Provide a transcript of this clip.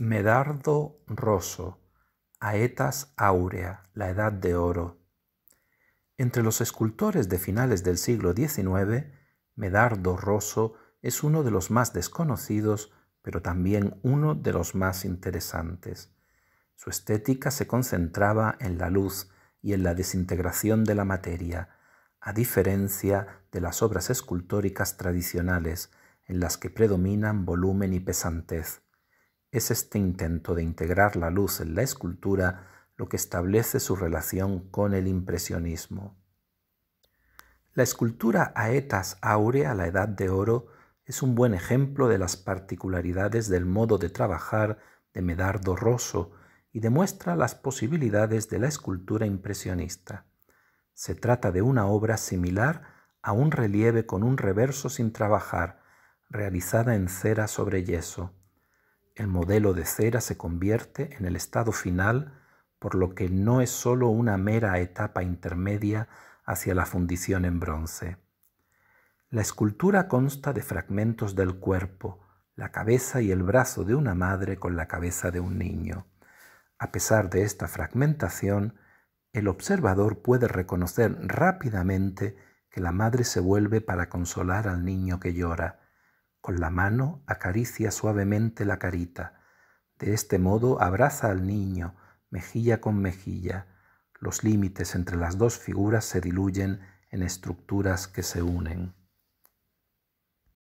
Medardo Rosso, Aetas Aurea, la Edad de Oro. Entre los escultores de finales del siglo XIX, Medardo Rosso es uno de los más desconocidos, pero también uno de los más interesantes. Su estética se concentraba en la luz y en la desintegración de la materia, a diferencia de las obras escultóricas tradicionales, en las que predominan volumen y pesantez. Es este intento de integrar la luz en la escultura lo que establece su relación con el impresionismo. La escultura Aetas Aurea, la Edad de Oro, es un buen ejemplo de las particularidades del modo de trabajar de Medardo Rosso y demuestra las posibilidades de la escultura impresionista. Se trata de una obra similar a un relieve con un reverso sin trabajar, realizada en cera sobre yeso el modelo de cera se convierte en el estado final, por lo que no es sólo una mera etapa intermedia hacia la fundición en bronce. La escultura consta de fragmentos del cuerpo, la cabeza y el brazo de una madre con la cabeza de un niño. A pesar de esta fragmentación, el observador puede reconocer rápidamente que la madre se vuelve para consolar al niño que llora. Con la mano acaricia suavemente la carita. De este modo abraza al niño, mejilla con mejilla. Los límites entre las dos figuras se diluyen en estructuras que se unen.